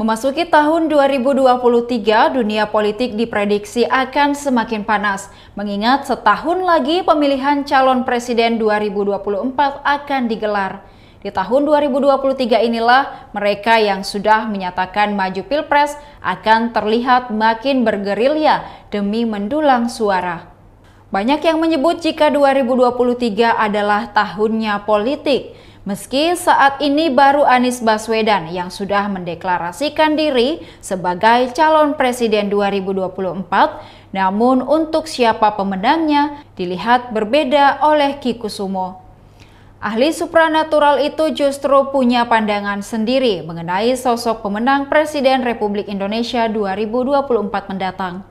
Memasuki tahun 2023, dunia politik diprediksi akan semakin panas, mengingat setahun lagi pemilihan calon presiden 2024 akan digelar. Di tahun 2023 inilah mereka yang sudah menyatakan maju pilpres akan terlihat makin bergerilya demi mendulang suara. Banyak yang menyebut jika 2023 adalah tahunnya politik. Meski saat ini baru Anies Baswedan yang sudah mendeklarasikan diri sebagai calon presiden 2024, namun untuk siapa pemenangnya dilihat berbeda oleh Kikusumo. Ahli supranatural itu justru punya pandangan sendiri mengenai sosok pemenang Presiden Republik Indonesia 2024 mendatang.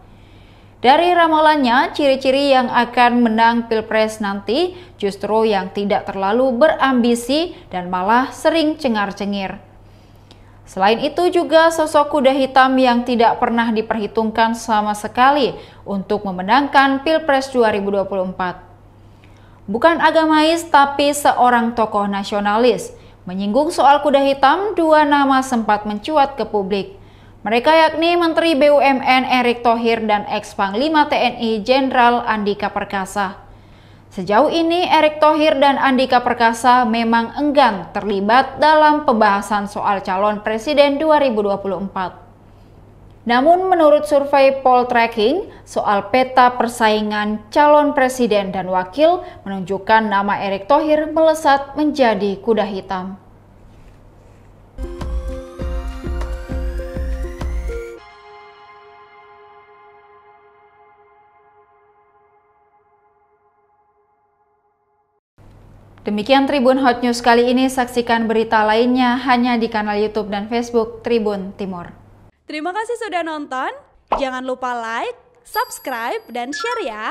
Dari ramalannya, ciri-ciri yang akan menang Pilpres nanti justru yang tidak terlalu berambisi dan malah sering cengar-cengir. Selain itu juga sosok kuda hitam yang tidak pernah diperhitungkan sama sekali untuk memenangkan Pilpres 2024. Bukan agamais tapi seorang tokoh nasionalis. Menyinggung soal kuda hitam, dua nama sempat mencuat ke publik. Mereka yakni Menteri BUMN Erick Thohir dan ex-Panglima TNI Jenderal Andika Perkasa. Sejauh ini Erick Thohir dan Andika Perkasa memang enggan terlibat dalam pembahasan soal calon presiden 2024. Namun menurut survei tracking, soal peta persaingan calon presiden dan wakil menunjukkan nama Erick Thohir melesat menjadi kuda hitam. Demikian Tribun Hot News kali ini, saksikan berita lainnya hanya di kanal YouTube dan Facebook Tribun Timur. Terima kasih sudah nonton, jangan lupa like, subscribe, dan share ya!